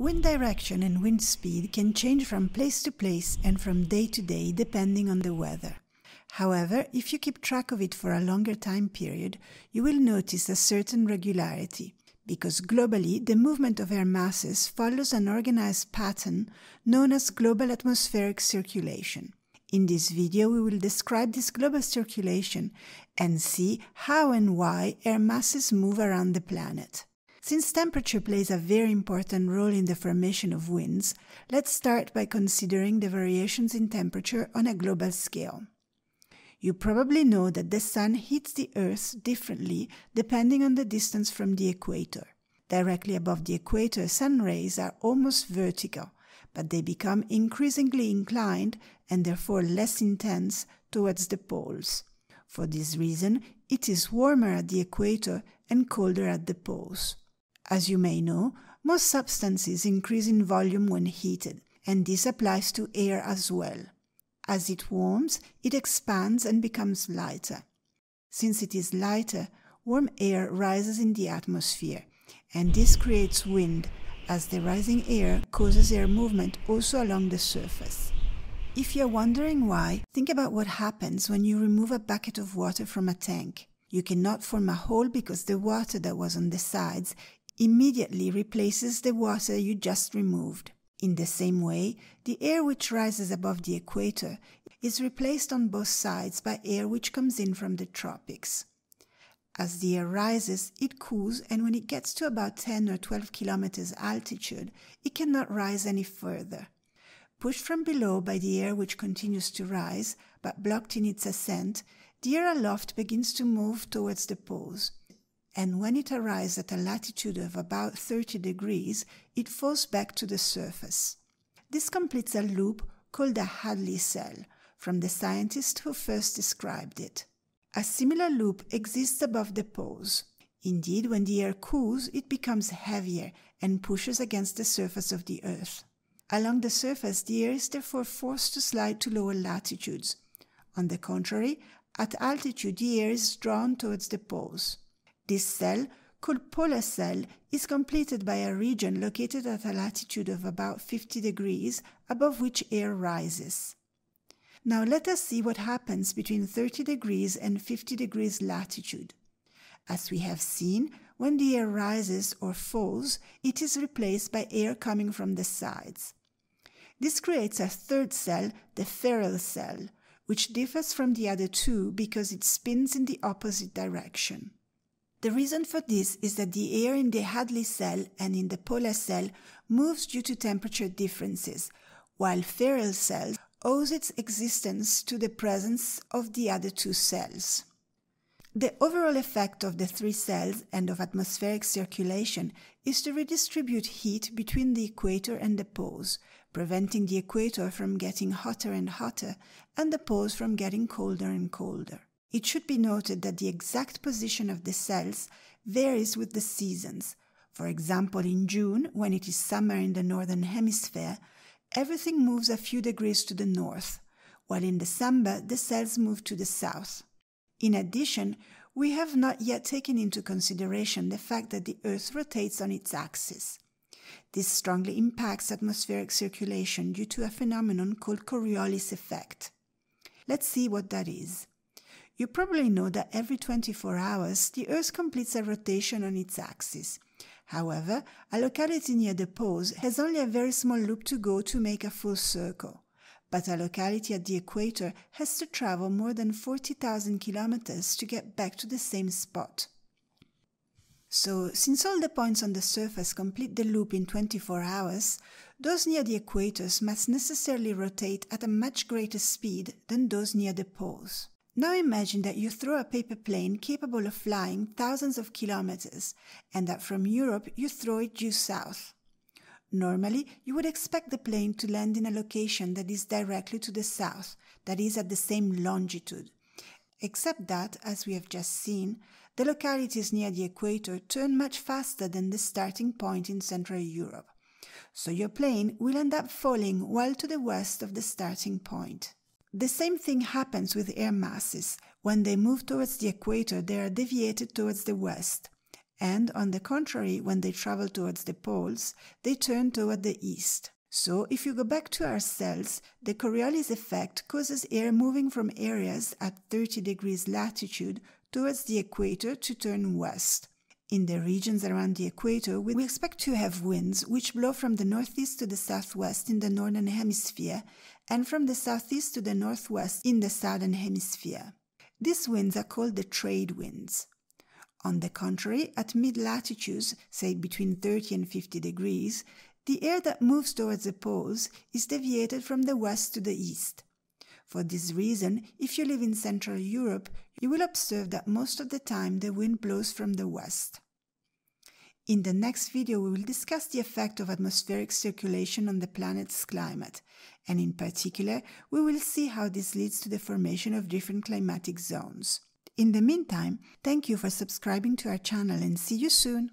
Wind direction and wind speed can change from place to place and from day to day depending on the weather. However, if you keep track of it for a longer time period, you will notice a certain regularity, because globally the movement of air masses follows an organized pattern known as global atmospheric circulation. In this video, we will describe this global circulation and see how and why air masses move around the planet. Since temperature plays a very important role in the formation of winds, let's start by considering the variations in temperature on a global scale. You probably know that the sun heats the earth differently depending on the distance from the equator. Directly above the equator, sun rays are almost vertical, but they become increasingly inclined and therefore less intense towards the poles. For this reason, it is warmer at the equator and colder at the poles. As you may know, most substances increase in volume when heated, and this applies to air as well. As it warms, it expands and becomes lighter. Since it is lighter, warm air rises in the atmosphere, and this creates wind, as the rising air causes air movement also along the surface. If you're wondering why, think about what happens when you remove a bucket of water from a tank. You cannot form a hole because the water that was on the sides immediately replaces the water you just removed. In the same way, the air which rises above the equator is replaced on both sides by air which comes in from the tropics. As the air rises, it cools, and when it gets to about 10 or 12 kilometers altitude, it cannot rise any further. Pushed from below by the air which continues to rise, but blocked in its ascent, the air aloft begins to move towards the poles and when it arrives at a latitude of about 30 degrees, it falls back to the surface. This completes a loop called a Hadley cell, from the scientist who first described it. A similar loop exists above the poles. Indeed, when the air cools, it becomes heavier and pushes against the surface of the Earth. Along the surface, the air is therefore forced to slide to lower latitudes. On the contrary, at altitude, the air is drawn towards the poles. This cell, called polar cell, is completed by a region located at a latitude of about 50 degrees above which air rises. Now let us see what happens between 30 degrees and 50 degrees latitude. As we have seen, when the air rises or falls, it is replaced by air coming from the sides. This creates a third cell, the feral cell, which differs from the other two because it spins in the opposite direction. The reason for this is that the air in the Hadley cell and in the polar cell moves due to temperature differences, while feral cells owes its existence to the presence of the other two cells. The overall effect of the three cells and of atmospheric circulation is to redistribute heat between the equator and the poles, preventing the equator from getting hotter and hotter and the poles from getting colder and colder. It should be noted that the exact position of the cells varies with the seasons. For example, in June, when it is summer in the northern hemisphere, everything moves a few degrees to the north, while in December the cells move to the south. In addition, we have not yet taken into consideration the fact that the Earth rotates on its axis. This strongly impacts atmospheric circulation due to a phenomenon called Coriolis effect. Let's see what that is. You probably know that every 24 hours the Earth completes a rotation on its axis. However, a locality near the poles has only a very small loop to go to make a full circle. But a locality at the equator has to travel more than 40,000 kilometers to get back to the same spot. So, since all the points on the surface complete the loop in 24 hours, those near the equators must necessarily rotate at a much greater speed than those near the poles. Now imagine that you throw a paper plane capable of flying thousands of kilometers and that from Europe you throw it due south. Normally, you would expect the plane to land in a location that is directly to the south, that is at the same longitude. Except that, as we have just seen, the localities near the equator turn much faster than the starting point in Central Europe. So your plane will end up falling well to the west of the starting point. The same thing happens with air masses. When they move towards the equator, they are deviated towards the west. And on the contrary, when they travel towards the poles, they turn toward the east. So, if you go back to our cells, the Coriolis effect causes air moving from areas at 30 degrees latitude towards the equator to turn west. In the regions around the equator, we expect to have winds which blow from the northeast to the southwest in the northern hemisphere and from the southeast to the northwest in the southern hemisphere. These winds are called the trade winds. On the contrary, at mid latitudes, say between 30 and 50 degrees, the air that moves towards the poles is deviated from the west to the east. For this reason, if you live in Central Europe, you will observe that most of the time the wind blows from the west. In the next video, we will discuss the effect of atmospheric circulation on the planet's climate, and in particular, we will see how this leads to the formation of different climatic zones. In the meantime, thank you for subscribing to our channel and see you soon!